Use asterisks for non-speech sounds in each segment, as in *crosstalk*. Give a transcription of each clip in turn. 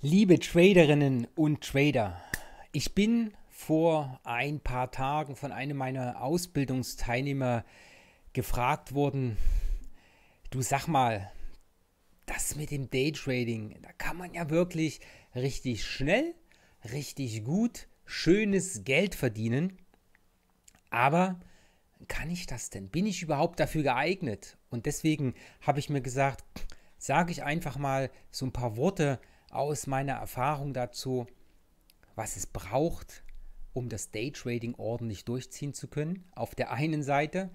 Liebe Traderinnen und Trader, ich bin vor ein paar Tagen von einem meiner Ausbildungsteilnehmer gefragt worden, du sag mal, das mit dem Daytrading, da kann man ja wirklich richtig schnell, richtig gut, schönes Geld verdienen. Aber kann ich das denn? Bin ich überhaupt dafür geeignet? Und deswegen habe ich mir gesagt, sage ich einfach mal so ein paar Worte, aus meiner Erfahrung dazu, was es braucht, um das Daytrading ordentlich durchziehen zu können, auf der einen Seite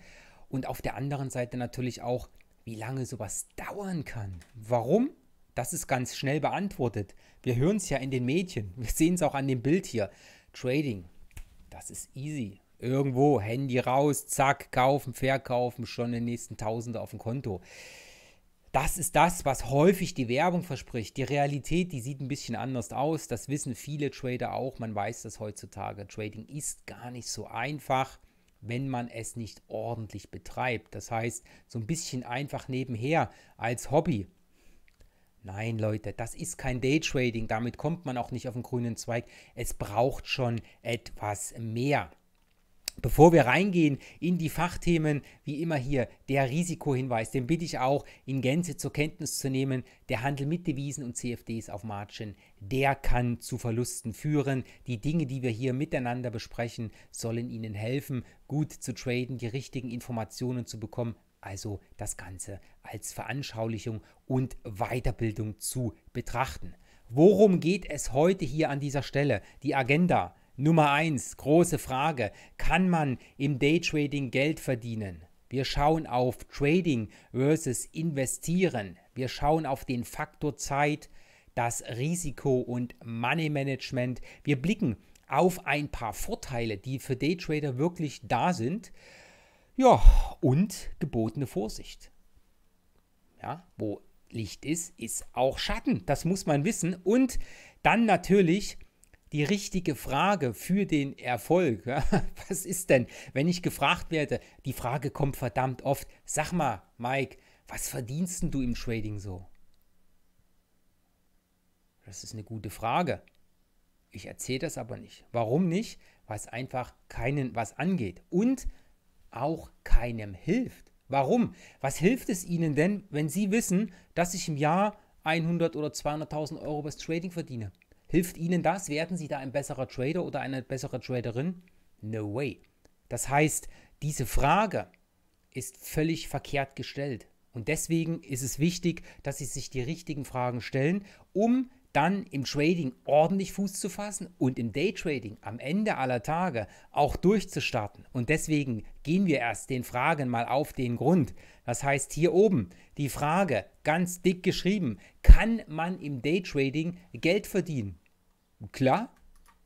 und auf der anderen Seite natürlich auch, wie lange sowas dauern kann. Warum? Das ist ganz schnell beantwortet. Wir hören es ja in den Medien, wir sehen es auch an dem Bild hier. Trading, das ist easy. Irgendwo, Handy raus, zack, kaufen, verkaufen, schon den nächsten Tausender auf dem Konto das ist das, was häufig die Werbung verspricht. Die Realität, die sieht ein bisschen anders aus. Das wissen viele Trader auch. Man weiß das heutzutage. Trading ist gar nicht so einfach, wenn man es nicht ordentlich betreibt. Das heißt, so ein bisschen einfach nebenher als Hobby. Nein, Leute, das ist kein Daytrading. Damit kommt man auch nicht auf den grünen Zweig. Es braucht schon etwas mehr. Bevor wir reingehen in die Fachthemen, wie immer hier der Risikohinweis, den bitte ich auch in Gänze zur Kenntnis zu nehmen. Der Handel mit Devisen und CFDs auf Margin, der kann zu Verlusten führen. Die Dinge, die wir hier miteinander besprechen, sollen Ihnen helfen, gut zu traden, die richtigen Informationen zu bekommen. Also das Ganze als Veranschaulichung und Weiterbildung zu betrachten. Worum geht es heute hier an dieser Stelle? Die Agenda. Nummer eins, große Frage, kann man im Daytrading Geld verdienen? Wir schauen auf Trading versus Investieren. Wir schauen auf den Faktor Zeit, das Risiko und Money Management. Wir blicken auf ein paar Vorteile, die für Daytrader wirklich da sind. Ja, und gebotene Vorsicht. Ja, wo Licht ist, ist auch Schatten. Das muss man wissen. Und dann natürlich die richtige Frage für den Erfolg. *laughs* Ja? Was ist denn, wenn ich gefragt werde, die Frage kommt verdammt oft, sag mal, Mike, was verdienst du im Trading so? Das ist eine gute Frage. Ich erzähle das aber nicht. Warum nicht? Weil es einfach keinen was angeht und auch keinem hilft. Warum? Was hilft es Ihnen denn, wenn Sie wissen, dass ich im Jahr 100 oder 200.000 Euro was Trading verdiene? Hilft Ihnen das? Werden Sie da ein besserer Trader oder eine bessere Traderin? No way. Das heißt, diese Frage ist völlig verkehrt gestellt. Und deswegen ist es wichtig, dass Sie sich die richtigen Fragen stellen, um dann im Trading ordentlich Fuß zu fassen und im Daytrading am Ende aller Tage auch durchzustarten. Und deswegen gehen wir erst den Fragen mal auf den Grund. Das heißt hier oben die Frage ganz dick geschrieben, kann man im Daytrading Geld verdienen? Klar,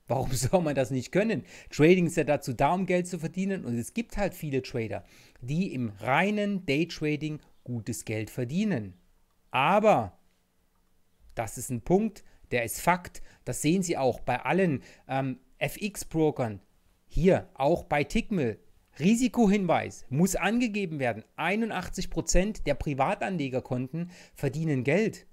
Warum *laughs* soll man das nicht können? Trading ist ja dazu da, um Geld zu verdienen. Und es gibt halt viele Trader, die im reinen Daytrading gutes Geld verdienen. Aber das ist ein Punkt, der ist Fakt. Das sehen Sie auch bei allen ähm, FX-Brokern. Hier, auch bei Tickmill. Risikohinweis muss angegeben werden. 81% der Privatanlegerkonten verdienen Geld.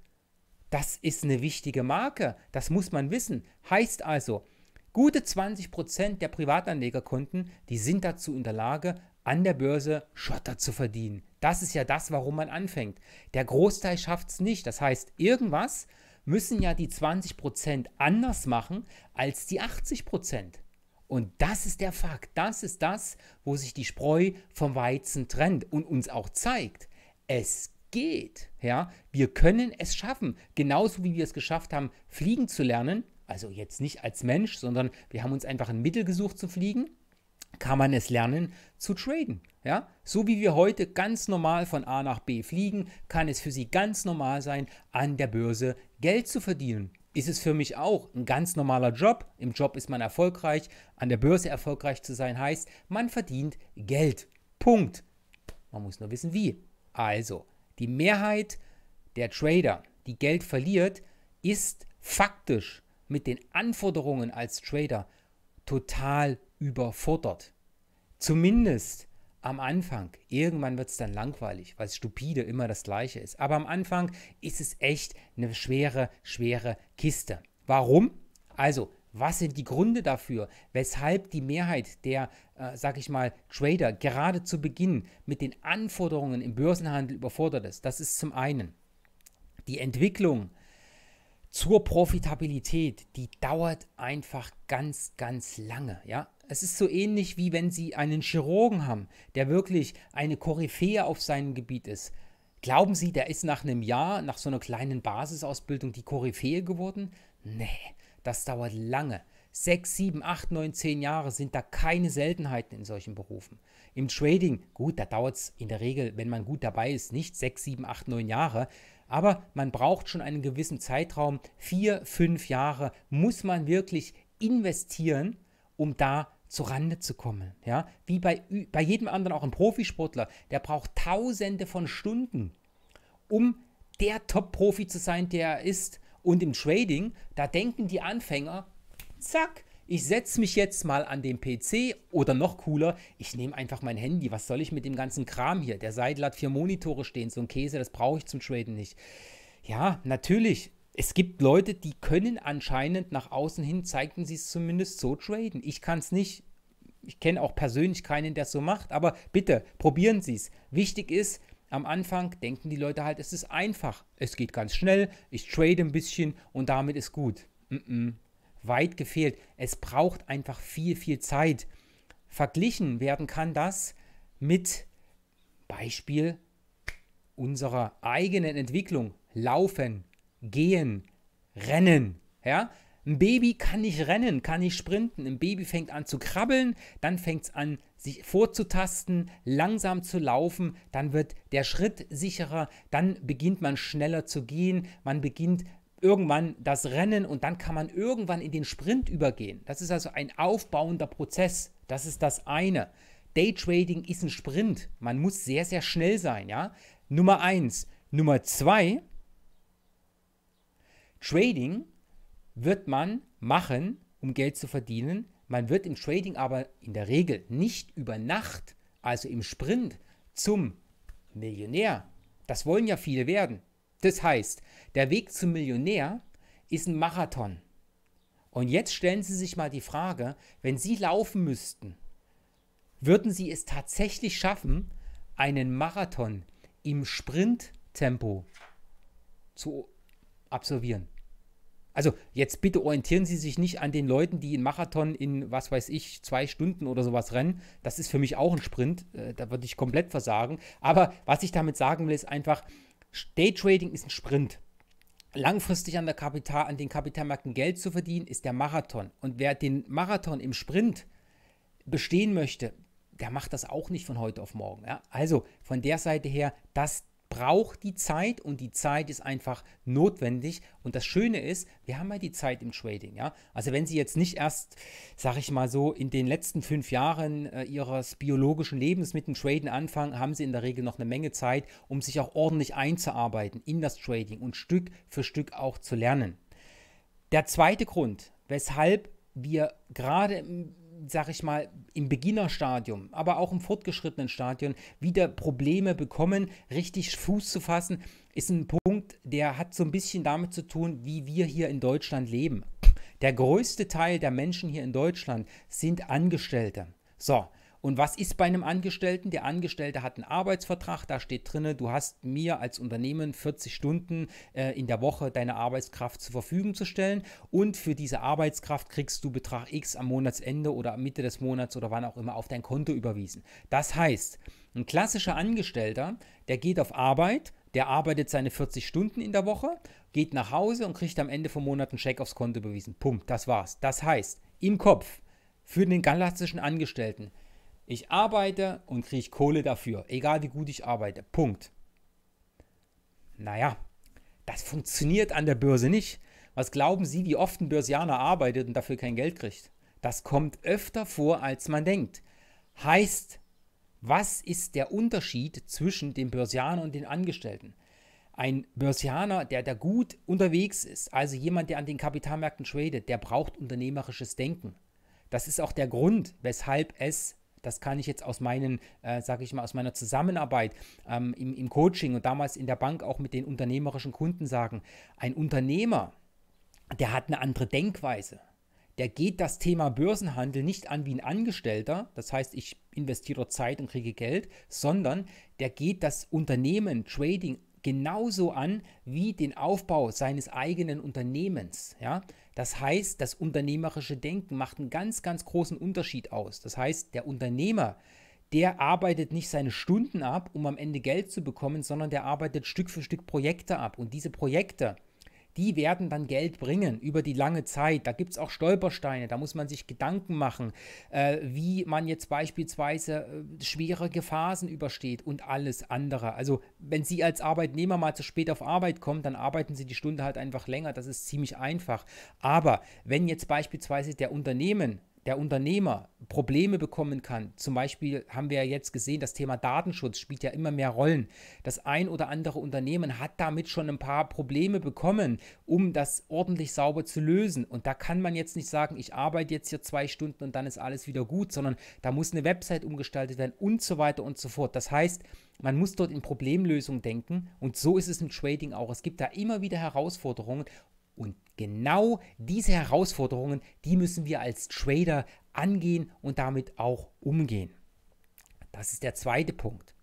Das ist eine wichtige Marke, das muss man wissen. Heißt also, gute 20% der Privatanlegerkunden, die sind dazu in der Lage, an der Börse Schotter zu verdienen. Das ist ja das, warum man anfängt. Der Großteil schafft es nicht. Das heißt, irgendwas müssen ja die 20% anders machen als die 80%. Und das ist der Fakt. Das ist das, wo sich die Spreu vom Weizen trennt und uns auch zeigt, es geht. Ja? Wir können es schaffen, genauso wie wir es geschafft haben, fliegen zu lernen. Also jetzt nicht als Mensch, sondern wir haben uns einfach ein Mittel gesucht zu fliegen. Kann man es lernen zu traden? Ja? So wie wir heute ganz normal von A nach B fliegen, kann es für Sie ganz normal sein, an der Börse Geld zu verdienen. Ist es für mich auch ein ganz normaler Job? Im Job ist man erfolgreich. An der Börse erfolgreich zu sein heißt, man verdient Geld. Punkt. Man muss nur wissen, wie. Also, die Mehrheit der Trader, die Geld verliert, ist faktisch mit den Anforderungen als Trader total überfordert. Zumindest am Anfang. Irgendwann wird es dann langweilig, weil es stupide immer das gleiche ist. Aber am Anfang ist es echt eine schwere, schwere Kiste. Warum? Also, was sind die Gründe dafür, weshalb die Mehrheit der, äh, sag ich mal, Trader gerade zu Beginn mit den Anforderungen im Börsenhandel überfordert ist? Das ist zum einen die Entwicklung zur Profitabilität, die dauert einfach ganz, ganz lange. Ja, es ist so ähnlich wie wenn Sie einen Chirurgen haben, der wirklich eine Koryphäe auf seinem Gebiet ist. Glauben Sie, der ist nach einem Jahr, nach so einer kleinen Basisausbildung die Koryphäe geworden? Nee, das dauert lange. Sechs, sieben, acht, neun, zehn Jahre sind da keine Seltenheiten in solchen Berufen. Im Trading, gut, da dauert es in der Regel, wenn man gut dabei ist, nicht sechs, sieben, acht, neun Jahre. Aber man braucht schon einen gewissen Zeitraum. Vier, fünf Jahre muss man wirklich investieren, um da zu Rande zu kommen. Ja? Wie bei, bei jedem anderen, auch ein Profisportler, der braucht tausende von Stunden, um der Top-Profi zu sein, der er ist. Und im Trading, da denken die Anfänger, zack, ich setze mich jetzt mal an den PC oder noch cooler, ich nehme einfach mein Handy. Was soll ich mit dem ganzen Kram hier? Der Seidel hat vier Monitore stehen, so ein Käse, das brauche ich zum Traden nicht. Ja, natürlich. Es gibt Leute, die können anscheinend nach außen hin, zeigten sie es zumindest so traden. Ich kann es nicht. Ich kenne auch persönlich keinen, der es so macht, aber bitte probieren Sie es. Wichtig ist, am Anfang denken die Leute halt, es ist einfach, es geht ganz schnell, ich trade ein bisschen und damit ist gut. Mm -mm. Weit gefehlt. Es braucht einfach viel, viel Zeit. Verglichen werden kann das mit Beispiel unserer eigenen Entwicklung. Laufen, gehen, rennen. Ja? Ein Baby kann nicht rennen, kann nicht sprinten. Ein Baby fängt an zu krabbeln, dann fängt es an, sich vorzutasten, langsam zu laufen, dann wird der Schritt sicherer, dann beginnt man schneller zu gehen, man beginnt irgendwann das Rennen und dann kann man irgendwann in den Sprint übergehen. Das ist also ein aufbauender Prozess. Das ist das eine. Daytrading ist ein Sprint. Man muss sehr, sehr schnell sein, ja? Nummer eins. Nummer zwei, Trading wird man machen, um Geld zu verdienen. Man wird im Trading aber in der Regel nicht über Nacht, also im Sprint, zum Millionär. Das wollen ja viele werden. Das heißt, der Weg zum Millionär ist ein Marathon. Und jetzt stellen Sie sich mal die Frage, wenn Sie laufen müssten, würden Sie es tatsächlich schaffen, einen Marathon im Sprinttempo zu absolvieren? Also jetzt bitte orientieren Sie sich nicht an den Leuten, die einen Marathon in, was weiß ich, zwei Stunden oder sowas rennen. Das ist für mich auch ein Sprint. Äh, da würde ich komplett versagen. Aber was ich damit sagen will, ist einfach, Daytrading ist ein Sprint. Langfristig an, der Kapital, an den Kapitalmärkten Geld zu verdienen, ist der Marathon. Und wer den Marathon im Sprint bestehen möchte, der macht das auch nicht von heute auf morgen. Ja? Also von der Seite her, das braucht die Zeit und die Zeit ist einfach notwendig. Und das Schöne ist, wir haben ja die Zeit im Trading. Ja? Also wenn Sie jetzt nicht erst, sage ich mal so, in den letzten fünf Jahren äh, Ihres biologischen Lebens mit dem Traden anfangen, haben Sie in der Regel noch eine Menge Zeit, um sich auch ordentlich einzuarbeiten in das Trading und Stück für Stück auch zu lernen. Der zweite Grund, weshalb wir gerade sag ich mal, im Beginnerstadium, aber auch im fortgeschrittenen Stadion wieder Probleme bekommen, richtig Fuß zu fassen, ist ein Punkt, der hat so ein bisschen damit zu tun, wie wir hier in Deutschland leben. Der größte Teil der Menschen hier in Deutschland sind Angestellte. So, und was ist bei einem Angestellten? Der Angestellte hat einen Arbeitsvertrag, da steht drin, du hast mir als Unternehmen 40 Stunden äh, in der Woche deine Arbeitskraft zur Verfügung zu stellen und für diese Arbeitskraft kriegst du Betrag X am Monatsende oder Mitte des Monats oder wann auch immer auf dein Konto überwiesen. Das heißt, ein klassischer Angestellter, der geht auf Arbeit, der arbeitet seine 40 Stunden in der Woche, geht nach Hause und kriegt am Ende vom Monat einen Scheck aufs Konto überwiesen. Punkt, das war's. Das heißt, im Kopf für den galaktischen Angestellten ich arbeite und kriege Kohle dafür, egal wie gut ich arbeite. Punkt. Naja, das funktioniert an der Börse nicht. Was glauben Sie, wie oft ein Börsianer arbeitet und dafür kein Geld kriegt? Das kommt öfter vor, als man denkt. Heißt, was ist der Unterschied zwischen dem Börsianer und den Angestellten? Ein Börsianer, der da gut unterwegs ist, also jemand, der an den Kapitalmärkten tradet, der braucht unternehmerisches Denken. Das ist auch der Grund, weshalb es das kann ich jetzt aus meinen, äh, sage ich mal, aus meiner Zusammenarbeit ähm, im, im Coaching und damals in der Bank auch mit den unternehmerischen Kunden sagen. Ein Unternehmer, der hat eine andere Denkweise der geht das Thema Börsenhandel nicht an wie ein Angestellter, das heißt, ich investiere Zeit und kriege Geld, sondern der geht das Unternehmen, Trading genauso an wie den Aufbau seines eigenen Unternehmens. Ja? Das heißt, das unternehmerische Denken macht einen ganz, ganz großen Unterschied aus. Das heißt, der Unternehmer, der arbeitet nicht seine Stunden ab, um am Ende Geld zu bekommen, sondern der arbeitet Stück für Stück Projekte ab. Und diese Projekte, die werden dann Geld bringen über die lange Zeit. Da gibt es auch Stolpersteine, da muss man sich Gedanken machen, äh, wie man jetzt beispielsweise äh, schwierige Phasen übersteht und alles andere. Also wenn Sie als Arbeitnehmer mal zu spät auf Arbeit kommen, dann arbeiten Sie die Stunde halt einfach länger, das ist ziemlich einfach. Aber wenn jetzt beispielsweise der Unternehmen der Unternehmer Probleme bekommen kann. Zum Beispiel haben wir ja jetzt gesehen, das Thema Datenschutz spielt ja immer mehr Rollen. Das ein oder andere Unternehmen hat damit schon ein paar Probleme bekommen, um das ordentlich sauber zu lösen. Und da kann man jetzt nicht sagen, ich arbeite jetzt hier zwei Stunden und dann ist alles wieder gut, sondern da muss eine Website umgestaltet werden und so weiter und so fort. Das heißt, man muss dort in Problemlösungen denken und so ist es im Trading auch. Es gibt da immer wieder Herausforderungen und genau diese Herausforderungen, die müssen wir als Trader angehen und damit auch umgehen. Das ist der zweite Punkt.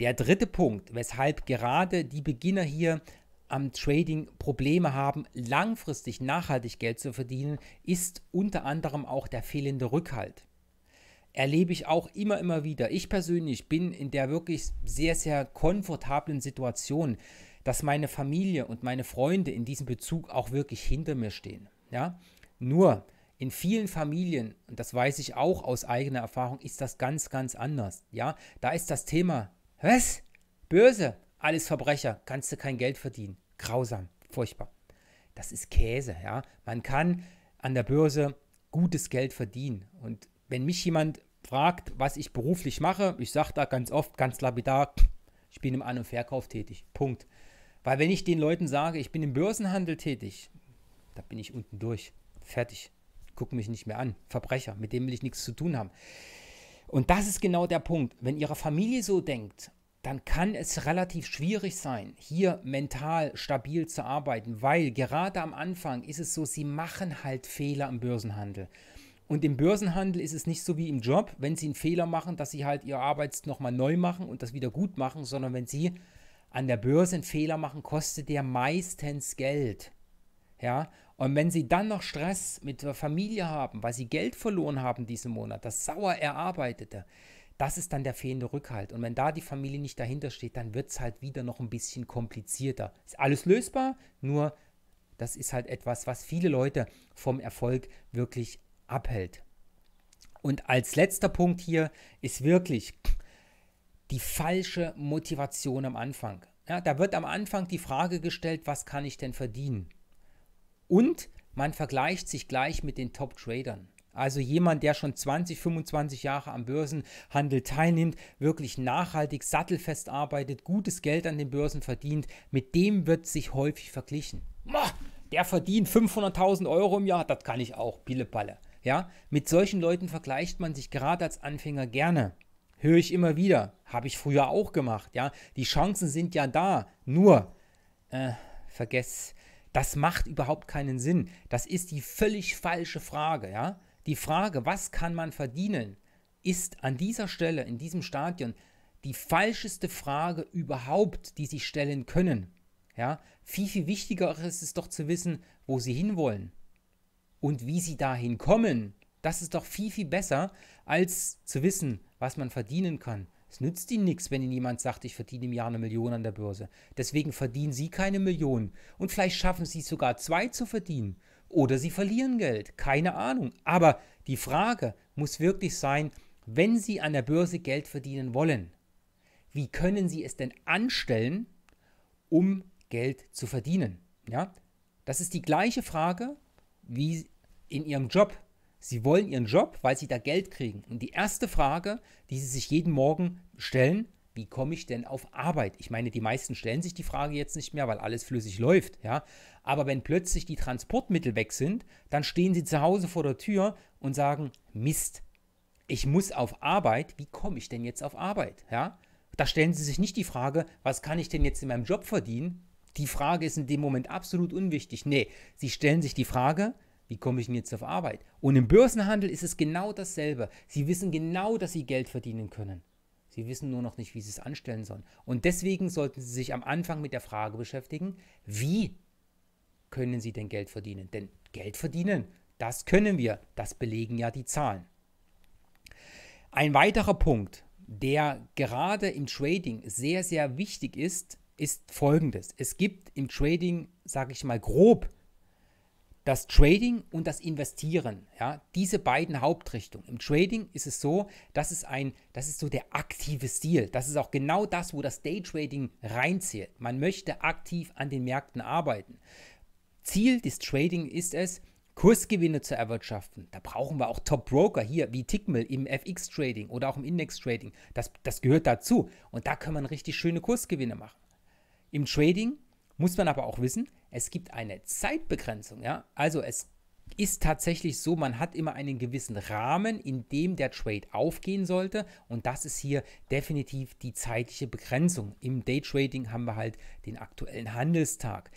Der dritte Punkt, weshalb gerade die Beginner hier am Trading Probleme haben, langfristig nachhaltig Geld zu verdienen, ist unter anderem auch der fehlende Rückhalt. Erlebe ich auch immer, immer wieder. Ich persönlich bin in der wirklich sehr, sehr komfortablen Situation, dass meine Familie und meine Freunde in diesem Bezug auch wirklich hinter mir stehen. Ja? Nur in vielen Familien, und das weiß ich auch aus eigener Erfahrung, ist das ganz, ganz anders. Ja? Da ist das Thema, was? Böse, alles Verbrecher, kannst du kein Geld verdienen. Grausam, furchtbar. Das ist Käse, ja. Man kann an der Börse gutes Geld verdienen. Und wenn mich jemand fragt, was ich beruflich mache, ich sage da ganz oft, ganz lapidar, ich bin im An- und Verkauf tätig. Punkt. Weil wenn ich den Leuten sage, ich bin im Börsenhandel tätig, da bin ich unten durch. Fertig. Gucken mich nicht mehr an. Verbrecher, mit dem will ich nichts zu tun haben. Und das ist genau der Punkt. Wenn Ihre Familie so denkt, dann kann es relativ schwierig sein, hier mental stabil zu arbeiten, weil gerade am Anfang ist es so, Sie machen halt Fehler im Börsenhandel. Und im Börsenhandel ist es nicht so wie im Job, wenn Sie einen Fehler machen, dass Sie halt Ihr Arbeits nochmal neu machen und das wieder gut machen, sondern wenn Sie an der Börse einen Fehler machen, kostet der meistens Geld. Ja, und wenn sie dann noch Stress mit der Familie haben, weil sie Geld verloren haben diesen Monat, das sauer erarbeitete, das ist dann der fehlende Rückhalt. Und wenn da die Familie nicht dahinter steht, dann wird es halt wieder noch ein bisschen komplizierter. Ist alles lösbar, nur das ist halt etwas, was viele Leute vom Erfolg wirklich abhält. Und als letzter Punkt hier ist wirklich die falsche Motivation am Anfang. Ja, da wird am Anfang die Frage gestellt, was kann ich denn verdienen? Und man vergleicht sich gleich mit den Top-Tradern. Also jemand, der schon 20, 25 Jahre am Börsenhandel teilnimmt, wirklich nachhaltig, sattelfest arbeitet, gutes Geld an den Börsen verdient, mit dem wird sich häufig verglichen. Der verdient 500.000 Euro im Jahr, das kann ich auch, Pillepalle. Ja, mit solchen Leuten vergleicht man sich gerade als Anfänger gerne höre ich immer wieder. Habe ich früher auch gemacht, ja. Die Chancen sind ja da. Nur, äh, vergess, das macht überhaupt keinen Sinn. Das ist die völlig falsche Frage, ja. Die Frage, was kann man verdienen, ist an dieser Stelle, in diesem Stadion, die falscheste Frage überhaupt, die sie stellen können. Ja, viel, viel wichtiger ist es doch zu wissen, wo sie hinwollen und wie sie dahin kommen. Das ist doch viel, viel besser, als zu wissen, was man verdienen kann. Es nützt Ihnen nichts, wenn Ihnen jemand sagt, ich verdiene im Jahr eine Million an der Börse. Deswegen verdienen Sie keine Million. Und vielleicht schaffen Sie es sogar zwei zu verdienen. Oder Sie verlieren Geld. Keine Ahnung. Aber die Frage muss wirklich sein, wenn Sie an der Börse Geld verdienen wollen, wie können Sie es denn anstellen, um Geld zu verdienen? Ja? Das ist die gleiche Frage wie in Ihrem Job. Sie wollen ihren Job, weil sie da Geld kriegen. Und die erste Frage, die sie sich jeden Morgen stellen, wie komme ich denn auf Arbeit? Ich meine, die meisten stellen sich die Frage jetzt nicht mehr, weil alles flüssig läuft, ja. Aber wenn plötzlich die Transportmittel weg sind, dann stehen sie zu Hause vor der Tür und sagen, Mist, ich muss auf Arbeit, wie komme ich denn jetzt auf Arbeit, ja? Da stellen sie sich nicht die Frage, was kann ich denn jetzt in meinem Job verdienen? Die Frage ist in dem Moment absolut unwichtig. Nee, sie stellen sich die Frage, wie komme ich denn jetzt auf Arbeit? Und im Börsenhandel ist es genau dasselbe. Sie wissen genau, dass Sie Geld verdienen können. Sie wissen nur noch nicht, wie Sie es anstellen sollen. Und deswegen sollten Sie sich am Anfang mit der Frage beschäftigen, wie können Sie denn Geld verdienen? Denn Geld verdienen, das können wir. Das belegen ja die Zahlen. Ein weiterer Punkt, der gerade im Trading sehr, sehr wichtig ist, ist folgendes. Es gibt im Trading, sage ich mal grob, das Trading und das Investieren, ja, diese beiden Hauptrichtungen. Im Trading ist es so, das ist ein, das ist so der aktive Stil. Das ist auch genau das, wo das Daytrading reinzählt. Man möchte aktiv an den Märkten arbeiten. Ziel des Trading ist es, Kursgewinne zu erwirtschaften. Da brauchen wir auch Top-Broker hier wie Tickmill im FX-Trading oder auch im Index-Trading. Das, das gehört dazu. Und da kann man richtig schöne Kursgewinne machen. Im Trading muss man aber auch wissen, es gibt eine Zeitbegrenzung, ja. Also es ist tatsächlich so, man hat immer einen gewissen Rahmen, in dem der Trade aufgehen sollte. Und das ist hier definitiv die zeitliche Begrenzung. Im Daytrading haben wir halt den aktuellen Handelstag.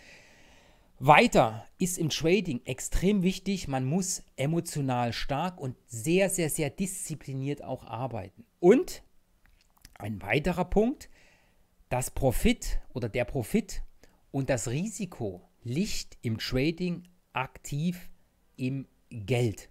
Weiter ist im Trading extrem wichtig, man muss emotional stark und sehr, sehr, sehr diszipliniert auch arbeiten. Und ein weiterer Punkt, das Profit oder der Profit und das Risiko Licht im Trading aktiv im Geld.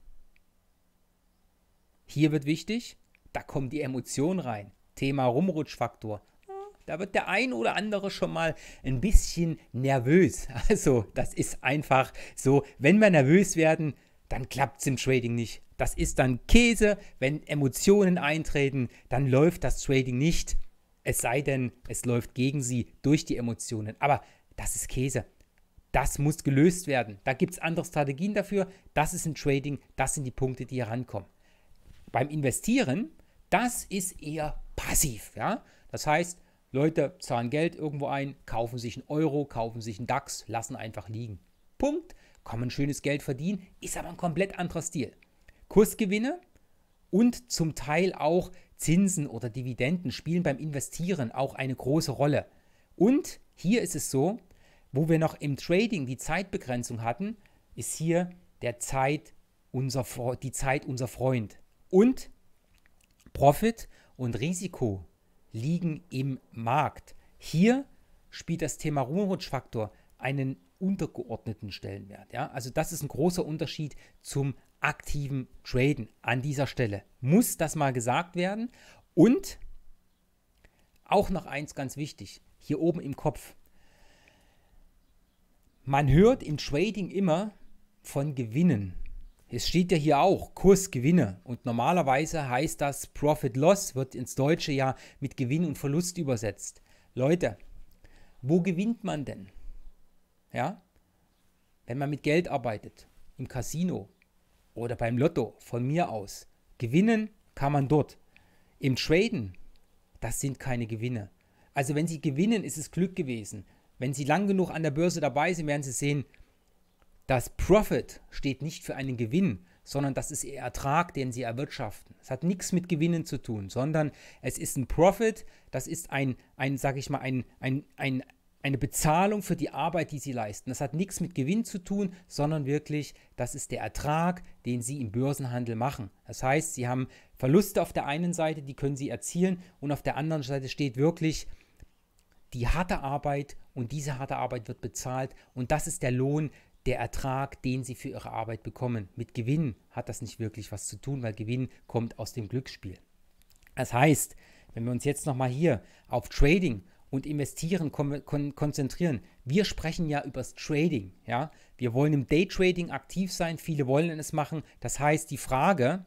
Hier wird wichtig, da kommt die Emotion rein. Thema Rumrutschfaktor. Hm, da wird der ein oder andere schon mal ein bisschen nervös. *laughs* Also, das ist einfach so. Wenn wir nervös werden, dann klappt es im Trading nicht. Das ist dann Käse. Wenn Emotionen eintreten, dann läuft das Trading nicht. Es sei denn, es läuft gegen sie durch die Emotionen. Aber das ist Käse. Das muss gelöst werden. Da gibt es andere Strategien dafür. Das ist ein Trading. Das sind die Punkte, die hier rankommen. Beim Investieren, das ist eher passiv. Ja? Das heißt, Leute zahlen Geld irgendwo ein, kaufen sich einen Euro, kaufen sich einen DAX, lassen einfach liegen. Punkt. Kann man schönes Geld verdienen, ist aber ein komplett anderer Stil. Kursgewinne und zum Teil auch Zinsen oder Dividenden spielen beim Investieren auch eine große Rolle. Und hier ist es so, wo wir noch im Trading die Zeitbegrenzung hatten, ist hier der Zeit unser, die Zeit unser Freund. Und Profit und Risiko liegen im Markt. Hier spielt das Thema Ruhrrutschfaktor einen untergeordneten Stellenwert. Ja? Also das ist ein großer Unterschied zum aktiven Traden an dieser Stelle. Muss das mal gesagt werden. Und auch noch eins ganz wichtig, hier oben im Kopf, man hört im Trading immer von Gewinnen. Es steht ja hier auch Kursgewinne und normalerweise heißt das Profit Loss, wird ins Deutsche ja mit Gewinn und Verlust übersetzt. Leute, wo gewinnt man denn? Ja? Wenn man mit Geld arbeitet, im Casino oder beim Lotto, von mir aus. Gewinnen kann man dort. Im Traden, das sind keine Gewinne. Also wenn Sie gewinnen, ist es Glück gewesen wenn Sie lang genug an der Börse dabei sind, werden Sie sehen, das Profit steht nicht für einen Gewinn, sondern das ist Ihr Ertrag, den Sie erwirtschaften. Es hat nichts mit Gewinnen zu tun, sondern es ist ein Profit, das ist ein, ein sag ich mal, ein, ein, ein, eine Bezahlung für die Arbeit, die Sie leisten. Das hat nichts mit Gewinn zu tun, sondern wirklich, das ist der Ertrag, den Sie im Börsenhandel machen. Das heißt, Sie haben Verluste auf der einen Seite, die können Sie erzielen, und auf der anderen Seite steht wirklich die harte Arbeit und diese harte Arbeit wird bezahlt und das ist der Lohn, der Ertrag, den sie für ihre Arbeit bekommen. Mit Gewinn hat das nicht wirklich was zu tun, weil Gewinn kommt aus dem Glücksspiel. Das heißt, wenn wir uns jetzt nochmal hier auf Trading und Investieren kon kon konzentrieren, wir sprechen ja übers Trading. Ja? Wir wollen im Daytrading aktiv sein, viele wollen es machen. Das heißt, die Frage,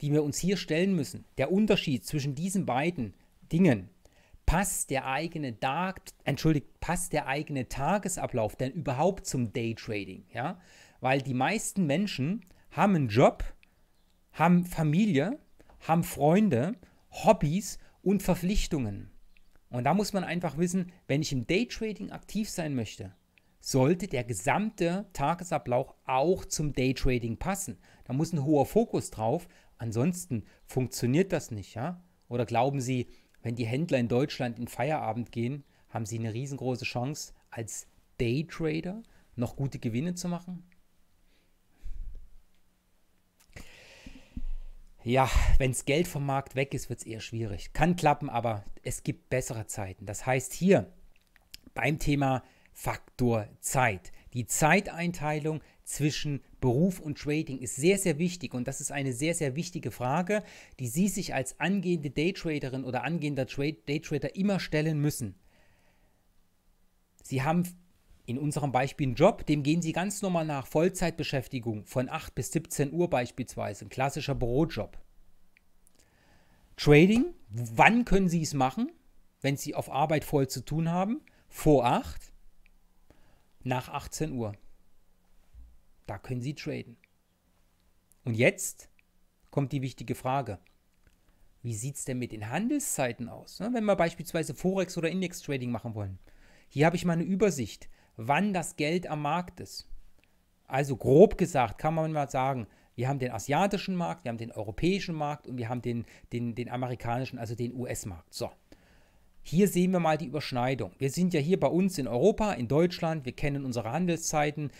die wir uns hier stellen müssen, der Unterschied zwischen diesen beiden Dingen passt der eigene Tag, entschuldigt, passt der eigene Tagesablauf denn überhaupt zum Daytrading, ja? Weil die meisten Menschen haben einen Job, haben Familie, haben Freunde, Hobbys und Verpflichtungen. Und da muss man einfach wissen, wenn ich im Daytrading aktiv sein möchte, sollte der gesamte Tagesablauf auch zum Daytrading passen. Da muss ein hoher Fokus drauf, ansonsten funktioniert das nicht, ja? Oder glauben Sie, wenn die Händler in Deutschland in Feierabend gehen, haben sie eine riesengroße Chance, als Daytrader noch gute Gewinne zu machen? Ja, wenn das Geld vom Markt weg ist, wird es eher schwierig. Kann klappen, aber es gibt bessere Zeiten. Das heißt hier beim Thema Faktor Zeit. Die Zeiteinteilung zwischen Beruf und Trading ist sehr, sehr wichtig und das ist eine sehr, sehr wichtige Frage, die Sie sich als angehende Daytraderin oder angehender Daytrader immer stellen müssen. Sie haben in unserem Beispiel einen Job, dem gehen Sie ganz normal nach, Vollzeitbeschäftigung von 8 bis 17 Uhr beispielsweise, ein klassischer Bürojob. Trading, wann können Sie es machen, wenn Sie auf Arbeit voll zu tun haben? Vor 8, nach 18 Uhr. Da können Sie traden. Und jetzt kommt die wichtige Frage. Wie sieht es denn mit den Handelszeiten aus? Ne, wenn wir beispielsweise Forex oder Index-Trading machen wollen. Hier habe ich mal eine Übersicht, wann das Geld am Markt ist. Also grob gesagt kann man mal sagen, wir haben den asiatischen Markt, wir haben den europäischen Markt und wir haben den, den, den amerikanischen, also den US-Markt. So, hier sehen wir mal die Überschneidung. Wir sind ja hier bei uns in Europa, in Deutschland, wir kennen unsere Handelszeiten,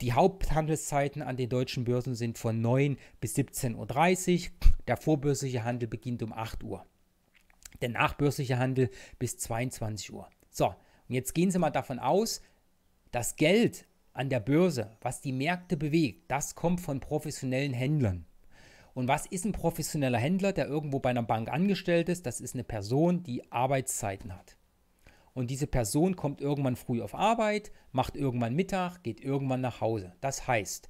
die Haupthandelszeiten an den deutschen Börsen sind von 9 bis 17.30 Uhr. Der vorbörsliche Handel beginnt um 8 Uhr. Der nachbörsliche Handel bis 22 Uhr. So, und jetzt gehen Sie mal davon aus, das Geld an der Börse, was die Märkte bewegt, das kommt von professionellen Händlern. Und was ist ein professioneller Händler, der irgendwo bei einer Bank angestellt ist? Das ist eine Person, die Arbeitszeiten hat. Und diese Person kommt irgendwann früh auf Arbeit, macht irgendwann Mittag, geht irgendwann nach Hause. Das heißt,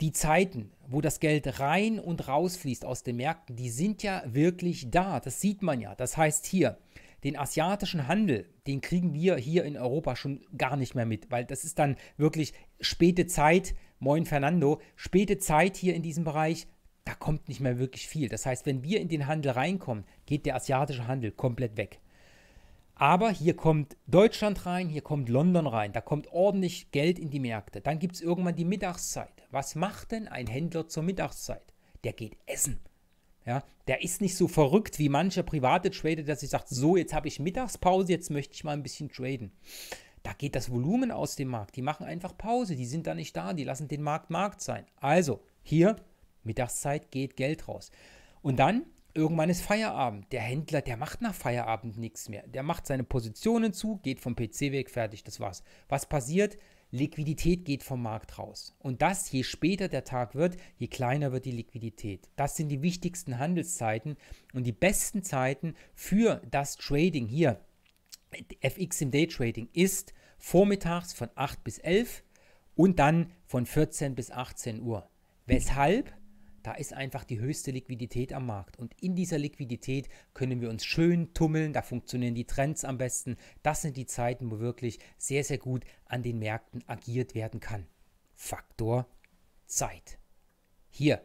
die Zeiten, wo das Geld rein und rausfließt aus den Märkten, die sind ja wirklich da. Das sieht man ja. Das heißt hier, den asiatischen Handel, den kriegen wir hier in Europa schon gar nicht mehr mit, weil das ist dann wirklich späte Zeit, moin Fernando, späte Zeit hier in diesem Bereich, da kommt nicht mehr wirklich viel. Das heißt, wenn wir in den Handel reinkommen, geht der asiatische Handel komplett weg. Aber hier kommt Deutschland rein, hier kommt London rein, da kommt ordentlich Geld in die Märkte. Dann gibt es irgendwann die Mittagszeit. Was macht denn ein Händler zur Mittagszeit? Der geht essen. Ja, der ist nicht so verrückt wie mancher private Trader, der sich sagt, so, jetzt habe ich Mittagspause, jetzt möchte ich mal ein bisschen traden. Da geht das Volumen aus dem Markt. Die machen einfach Pause, die sind da nicht da, die lassen den Markt Markt sein. Also, hier, Mittagszeit geht Geld raus. Und dann Irgendwann ist Feierabend. Der Händler, der macht nach Feierabend nichts mehr. Der macht seine Positionen zu, geht vom PC weg, fertig, das war's. Was passiert? Liquidität geht vom Markt raus. Und das, je später der Tag wird, je kleiner wird die Liquidität. Das sind die wichtigsten Handelszeiten und die besten Zeiten für das Trading hier. FX im Daytrading ist vormittags von 8 bis 11 und dann von 14 bis 18 Uhr. Weshalb? Da ist einfach die höchste Liquidität am Markt. Und in dieser Liquidität können wir uns schön tummeln. Da funktionieren die Trends am besten. Das sind die Zeiten, wo wirklich sehr, sehr gut an den Märkten agiert werden kann. Faktor Zeit. Hier.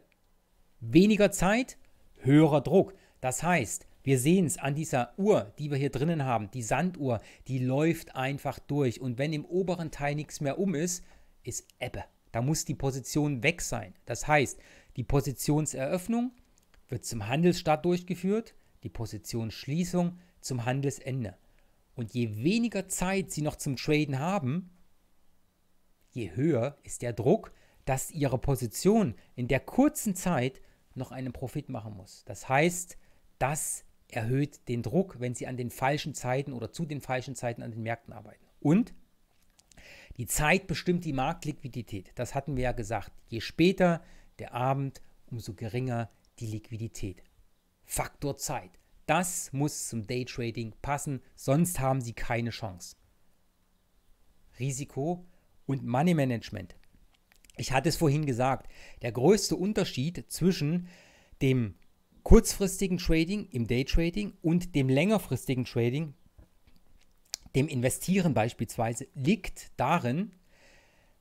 Weniger Zeit, höherer Druck. Das heißt, wir sehen es an dieser Uhr, die wir hier drinnen haben, die Sanduhr, die läuft einfach durch. Und wenn im oberen Teil nichts mehr um ist, ist Ebbe. Da muss die Position weg sein. Das heißt, die Positionseröffnung wird zum Handelsstart durchgeführt, die Positionsschließung zum Handelsende. Und je weniger Zeit Sie noch zum Traden haben, je höher ist der Druck, dass Ihre Position in der kurzen Zeit noch einen Profit machen muss. Das heißt, das erhöht den Druck, wenn Sie an den falschen Zeiten oder zu den falschen Zeiten an den Märkten arbeiten. Und die Zeit bestimmt die Marktliquidität. Das hatten wir ja gesagt. Je später der Abend, umso geringer die Liquidität. Faktor Zeit. Das muss zum Daytrading passen, sonst haben Sie keine Chance. Risiko und Money Management. Ich hatte es vorhin gesagt, der größte Unterschied zwischen dem kurzfristigen Trading im Daytrading und dem längerfristigen Trading, dem Investieren beispielsweise, liegt darin,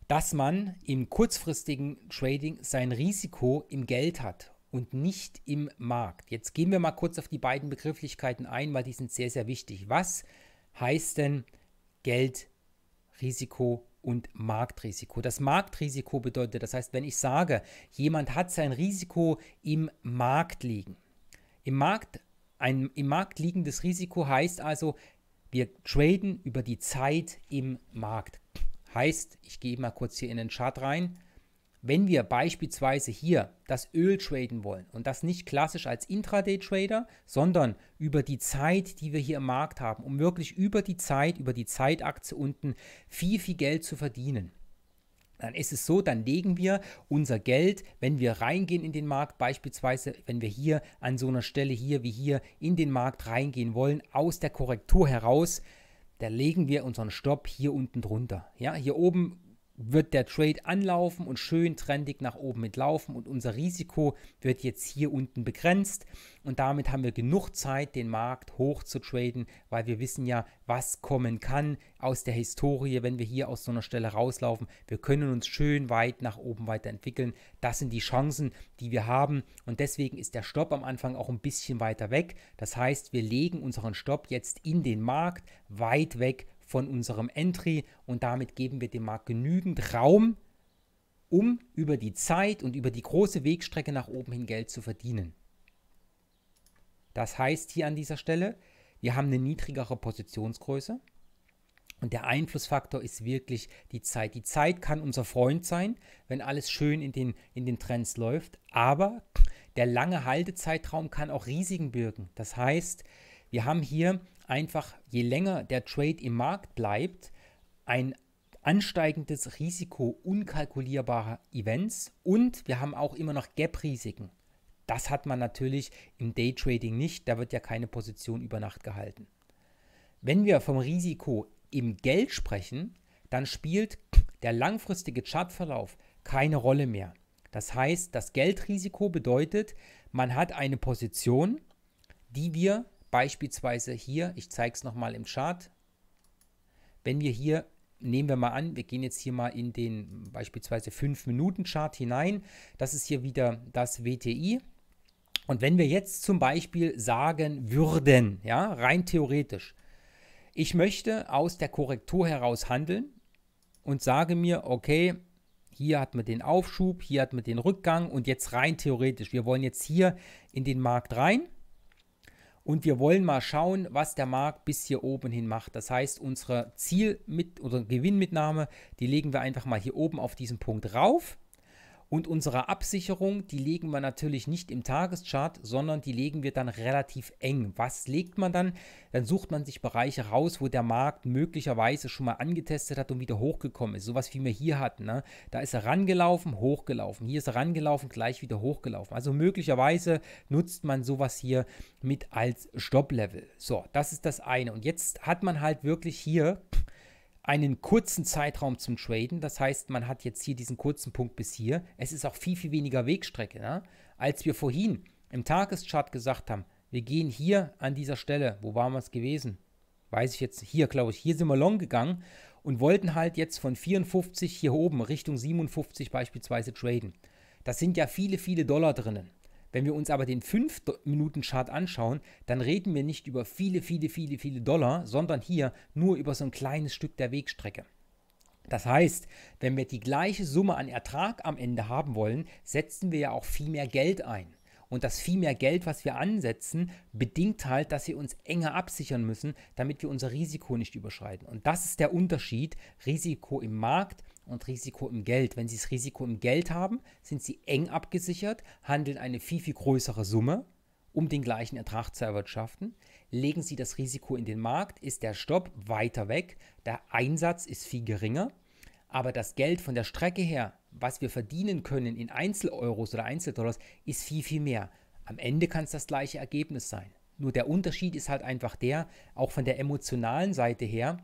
dass man im kurzfristigen Trading sein Risiko im Geld hat und nicht im Markt. Jetzt gehen wir mal kurz auf die beiden Begrifflichkeiten ein, weil die sind sehr, sehr wichtig. Was heißt denn Geldrisiko und Marktrisiko? Das Marktrisiko bedeutet, das heißt, wenn ich sage, jemand hat sein Risiko im Markt liegen. Im Markt, ein im Markt liegendes Risiko heißt also, wir traden über die Zeit im Markt. Heißt, ich gehe mal kurz hier in den Chart rein. Wenn wir beispielsweise hier das Öl traden wollen und das nicht klassisch als Intraday-Trader, sondern über die Zeit, die wir hier im Markt haben, um wirklich über die Zeit, über die Zeitaktie unten viel, viel Geld zu verdienen, dann ist es so, dann legen wir unser Geld, wenn wir reingehen in den Markt, beispielsweise wenn wir hier an so einer Stelle hier wie hier in den Markt reingehen wollen, aus der Korrektur heraus, da legen wir unseren Stopp hier unten drunter. Ja, hier oben wird der Trade anlaufen und schön trendig nach oben mitlaufen und unser Risiko wird jetzt hier unten begrenzt und damit haben wir genug Zeit, den Markt hoch zu traden, weil wir wissen ja, was kommen kann aus der Historie, wenn wir hier aus so einer Stelle rauslaufen. Wir können uns schön weit nach oben weiterentwickeln. Das sind die Chancen, die wir haben und deswegen ist der Stopp am Anfang auch ein bisschen weiter weg. Das heißt, wir legen unseren Stopp jetzt in den Markt weit weg von unserem Entry und damit geben wir dem Markt genügend Raum, um über die Zeit und über die große Wegstrecke nach oben hin Geld zu verdienen. Das heißt hier an dieser Stelle, wir haben eine niedrigere Positionsgröße und der Einflussfaktor ist wirklich die Zeit. Die Zeit kann unser Freund sein, wenn alles schön in den, in den Trends läuft, aber der lange Haltezeitraum kann auch Risiken birgen. Das heißt, wir haben hier einfach, je länger der Trade im Markt bleibt, ein ansteigendes Risiko unkalkulierbarer Events und wir haben auch immer noch Gap-Risiken. Das hat man natürlich im Daytrading nicht, da wird ja keine Position über Nacht gehalten. Wenn wir vom Risiko im Geld sprechen, dann spielt der langfristige Chartverlauf keine Rolle mehr. Das heißt, das Geldrisiko bedeutet, man hat eine Position, die wir Beispielsweise hier, ich zeige es nochmal im Chart, wenn wir hier, nehmen wir mal an, wir gehen jetzt hier mal in den beispielsweise 5-Minuten-Chart hinein, das ist hier wieder das WTI. Und wenn wir jetzt zum Beispiel sagen würden, ja, rein theoretisch, ich möchte aus der Korrektur heraus handeln und sage mir, okay, hier hat man den Aufschub, hier hat man den Rückgang und jetzt rein theoretisch, wir wollen jetzt hier in den Markt rein und wir wollen mal schauen, was der Markt bis hier oben hin macht. Das heißt, unsere Ziel mit oder Gewinnmitnahme, die legen wir einfach mal hier oben auf diesen Punkt rauf. Und unsere Absicherung, die legen wir natürlich nicht im Tageschart, sondern die legen wir dann relativ eng. Was legt man dann? Dann sucht man sich Bereiche raus, wo der Markt möglicherweise schon mal angetestet hat und wieder hochgekommen ist. Sowas wie wir hier hatten. Ne? Da ist er rangelaufen, hochgelaufen. Hier ist er rangelaufen, gleich wieder hochgelaufen. Also möglicherweise nutzt man sowas hier mit als Stopplevel. So, das ist das eine. Und jetzt hat man halt wirklich hier. Pff, einen kurzen Zeitraum zum Traden. Das heißt, man hat jetzt hier diesen kurzen Punkt bis hier. Es ist auch viel, viel weniger Wegstrecke. Ne? Als wir vorhin im Tageschart gesagt haben, wir gehen hier an dieser Stelle, wo waren wir es gewesen? Weiß ich jetzt, hier glaube ich, hier sind wir long gegangen und wollten halt jetzt von 54 hier oben Richtung 57 beispielsweise traden. Das sind ja viele, viele Dollar drinnen. Wenn wir uns aber den 5-Minuten-Chart anschauen, dann reden wir nicht über viele, viele, viele, viele Dollar, sondern hier nur über so ein kleines Stück der Wegstrecke. Das heißt, wenn wir die gleiche Summe an Ertrag am Ende haben wollen, setzen wir ja auch viel mehr Geld ein. Und das viel mehr Geld, was wir ansetzen, bedingt halt, dass wir uns enger absichern müssen, damit wir unser Risiko nicht überschreiten. Und das ist der Unterschied, Risiko im Markt und Risiko im Geld. Wenn sie das Risiko im Geld haben, sind sie eng abgesichert, handeln eine viel, viel größere Summe, um den gleichen Ertrag zu erwirtschaften. Legen sie das Risiko in den Markt, ist der Stopp weiter weg, der Einsatz ist viel geringer, aber das Geld von der Strecke her, was wir verdienen können in Einzeleuros oder Einzeldollars, ist viel, viel mehr. Am Ende kann es das gleiche Ergebnis sein. Nur der Unterschied ist halt einfach der, auch von der emotionalen Seite her,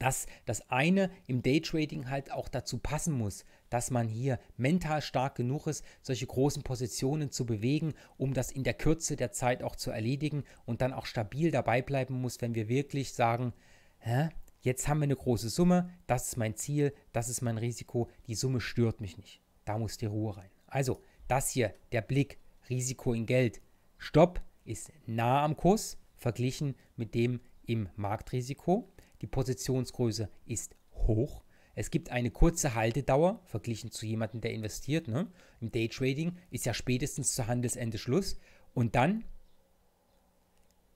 dass das eine im Daytrading halt auch dazu passen muss, dass man hier mental stark genug ist, solche großen Positionen zu bewegen, um das in der Kürze der Zeit auch zu erledigen und dann auch stabil dabei bleiben muss, wenn wir wirklich sagen, hä, jetzt haben wir eine große Summe, das ist mein Ziel, das ist mein Risiko, die Summe stört mich nicht. Da muss die Ruhe rein. Also, das hier, der Blick, Risiko in Geld. Stopp ist nah am Kurs verglichen mit dem im Marktrisiko. Die Positionsgröße ist hoch. Es gibt eine kurze Haltedauer verglichen zu jemandem, der investiert. Ne? Im Daytrading ist ja spätestens zu Handelsende Schluss. Und dann,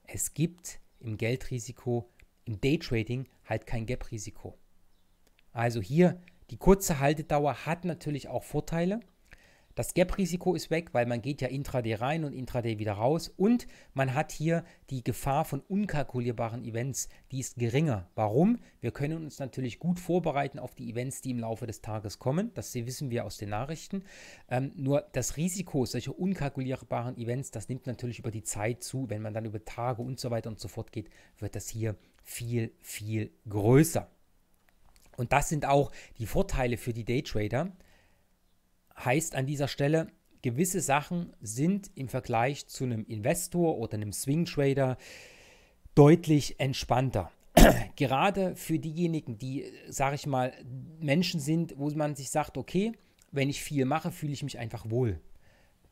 es gibt im Geldrisiko, im Daytrading halt kein Gap-Risiko. Also hier, die kurze Haltedauer hat natürlich auch Vorteile. Das Gap-Risiko ist weg, weil man geht ja intraday rein und intraday wieder raus und man hat hier die Gefahr von unkalkulierbaren Events, die ist geringer. Warum? Wir können uns natürlich gut vorbereiten auf die Events, die im Laufe des Tages kommen. Das wissen wir aus den Nachrichten. Ähm, nur das Risiko solcher unkalkulierbaren Events, das nimmt natürlich über die Zeit zu. Wenn man dann über Tage und so weiter und so fort geht, wird das hier viel, viel größer. Und das sind auch die Vorteile für die Daytrader heißt an dieser Stelle, gewisse Sachen sind im Vergleich zu einem Investor oder einem Swing Trader deutlich entspannter. *clears throat* Gerade für diejenigen, die, sage ich mal, Menschen sind, wo man sich sagt, okay, wenn ich viel mache, fühle ich mich einfach wohl.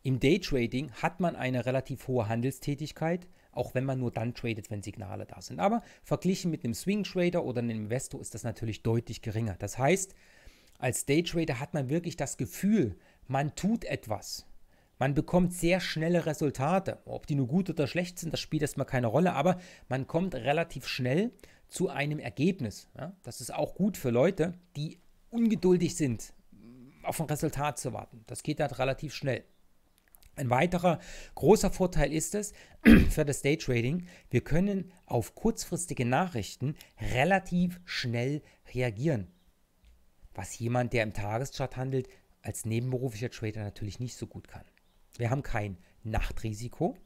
Im Daytrading hat man eine relativ hohe Handelstätigkeit, auch wenn man nur dann tradet, wenn Signale da sind. Aber verglichen mit einem Swing Trader oder einem Investor ist das natürlich deutlich geringer. Das heißt, als Daytrader hat man wirklich das Gefühl, man tut etwas. Man bekommt sehr schnelle Resultate. Ob die nur gut oder schlecht sind, das spielt erstmal keine Rolle, aber man kommt relativ schnell zu einem Ergebnis. Ja? Das ist auch gut für Leute, die ungeduldig sind, auf ein Resultat zu warten. Das geht dann halt relativ schnell. Ein weiterer großer Vorteil ist es *clears throat* für das Daytrading, wir können auf kurzfristige Nachrichten relativ schnell reagieren was jemand, der im Tageschart handelt, als nebenberuflicher Trader natürlich nicht so gut kann. Wir haben kein Nachtrisiko.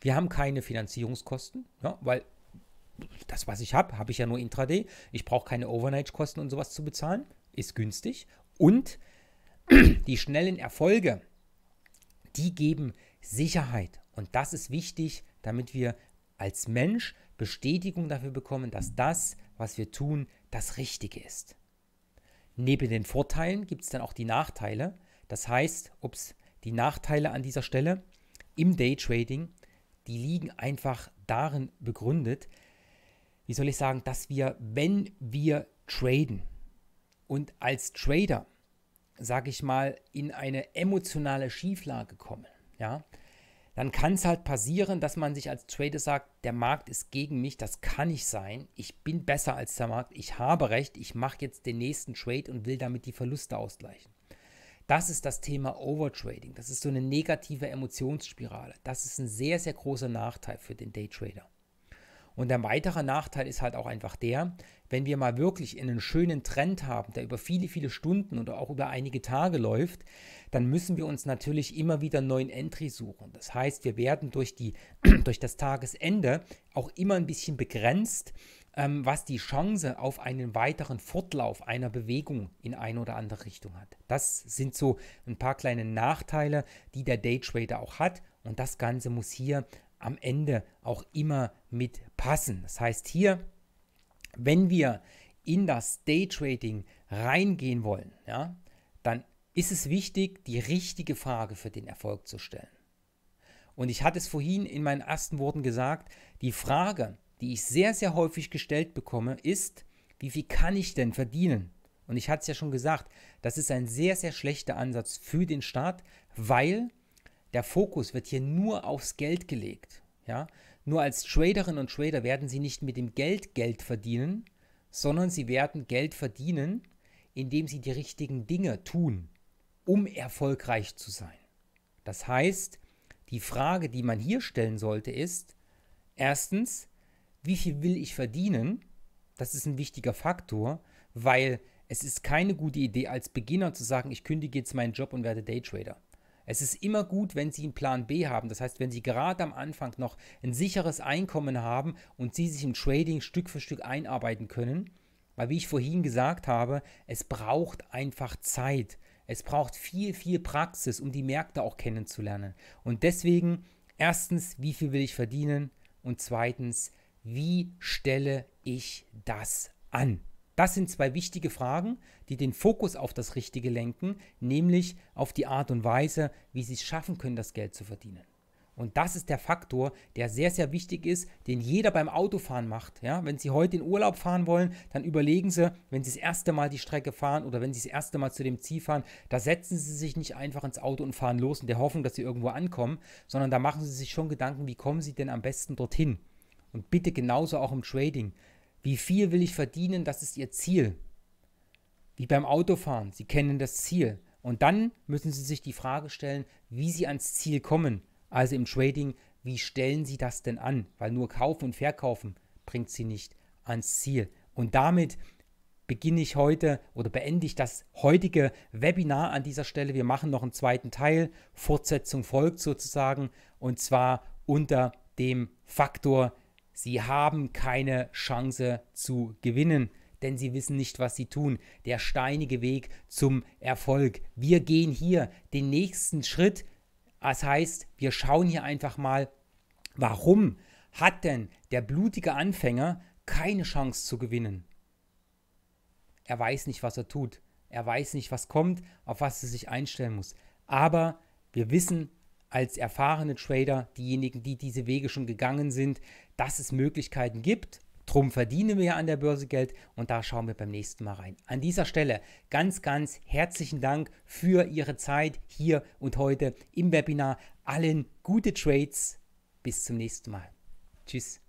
Wir haben keine Finanzierungskosten, ja, ne, weil das, was ich habe, habe ich ja nur intraday. Ich brauche keine Overnight-Kosten und sowas zu bezahlen. Ist günstig. Und *clears throat* die schnellen Erfolge, die geben Sicherheit. Und das ist wichtig, damit wir als Mensch Bestätigung dafür bekommen, dass das, was wir tun, das Richtige ist. Neben den Vorteilen gibt es dann auch die Nachteile. Das heißt, ups, die Nachteile an dieser Stelle im Daytrading, die liegen einfach darin begründet, wie soll ich sagen, dass wir, wenn wir traden und als Trader, sage ich mal, in eine emotionale Schieflage kommen, ja, dann kann es halt passieren, dass man sich als Trader sagt, der Markt ist gegen mich, das kann nicht sein, ich bin besser als der Markt, ich habe recht, ich mache jetzt den nächsten Trade und will damit die Verluste ausgleichen. Das ist das Thema Overtrading. Das ist so eine negative Emotionsspirale. Das ist ein sehr, sehr großer Nachteil für den Daytrader. Und ein weiterer Nachteil ist halt auch einfach der, wenn wir mal wirklich einen schönen Trend haben, der über viele, viele Stunden oder auch über einige Tage läuft, dann müssen wir uns natürlich immer wieder neuen Entry suchen. Das heißt, wir werden durch, die, *clears throat* durch das Tagesende auch immer ein bisschen begrenzt, ähm, was die Chance auf einen weiteren Fortlauf einer Bewegung in eine oder andere Richtung hat. Das sind so ein paar kleine Nachteile, die der Daytrader auch hat. Und das Ganze muss hier am Ende auch immer mit passen. Das heißt, hier wenn wir in das Daytrading reingehen wollen, ja, dann ist es wichtig, die richtige Frage für den Erfolg zu stellen. Und ich hatte es vorhin in meinen ersten Worten gesagt, die Frage, die ich sehr, sehr häufig gestellt bekomme, ist, wie viel kann ich denn verdienen? Und ich hatte es ja schon gesagt, das ist ein sehr, sehr schlechter Ansatz für den Staat, weil der Fokus wird hier nur aufs Geld gelegt. Ja? Nur als Traderinnen und Trader werden sie nicht mit dem Geld Geld verdienen, sondern sie werden Geld verdienen, indem sie die richtigen Dinge tun, um erfolgreich zu sein. Das heißt, die Frage, die man hier stellen sollte, ist, erstens, wie viel will ich verdienen? Das ist ein wichtiger Faktor, weil es ist keine gute Idee, als Beginner zu sagen, ich kündige jetzt meinen Job und werde Daytrader. Es ist immer gut, wenn Sie einen Plan B haben. Das heißt, wenn Sie gerade am Anfang noch ein sicheres Einkommen haben und Sie sich im Trading Stück für Stück einarbeiten können. Weil, wie ich vorhin gesagt habe, es braucht einfach Zeit. Es braucht viel, viel Praxis, um die Märkte auch kennenzulernen. Und deswegen, erstens, wie viel will ich verdienen? Und zweitens, wie stelle ich das an? Das sind zwei wichtige Fragen, die den Fokus auf das Richtige lenken, nämlich auf die Art und Weise, wie sie es schaffen können, das Geld zu verdienen. Und das ist der Faktor, der sehr, sehr wichtig ist, den jeder beim Autofahren macht. Ja, wenn Sie heute in Urlaub fahren wollen, dann überlegen Sie, wenn Sie das erste Mal die Strecke fahren oder wenn Sie das erste Mal zu dem Ziel fahren, da setzen Sie sich nicht einfach ins Auto und fahren los in der Hoffnung, dass Sie irgendwo ankommen, sondern da machen Sie sich schon Gedanken, wie kommen Sie denn am besten dorthin? Und bitte genauso auch im Trading. Wie viel will ich verdienen? Das ist ihr Ziel. Wie beim Autofahren. Sie kennen das Ziel. Und dann müssen Sie sich die Frage stellen, wie Sie ans Ziel kommen. Also im Trading, wie stellen Sie das denn an? Weil nur kaufen und verkaufen bringt Sie nicht ans Ziel. Und damit beginne ich heute oder beende ich das heutige Webinar an dieser Stelle. Wir machen noch einen zweiten Teil. Fortsetzung folgt sozusagen. Und zwar unter dem Faktor Sie haben keine Chance zu gewinnen, denn sie wissen nicht, was sie tun. Der steinige Weg zum Erfolg. Wir gehen hier den nächsten Schritt. Das heißt, wir schauen hier einfach mal, warum hat denn der blutige Anfänger keine Chance zu gewinnen? Er weiß nicht, was er tut. Er weiß nicht, was kommt, auf was er sich einstellen muss. Aber wir wissen, als erfahrene Trader, diejenigen, die diese Wege schon gegangen sind, dass es Möglichkeiten gibt. Drum verdienen wir ja an der Börse Geld und da schauen wir beim nächsten Mal rein. An dieser Stelle ganz, ganz herzlichen Dank für Ihre Zeit hier und heute im Webinar. Allen gute Trades. Bis zum nächsten Mal. Tschüss.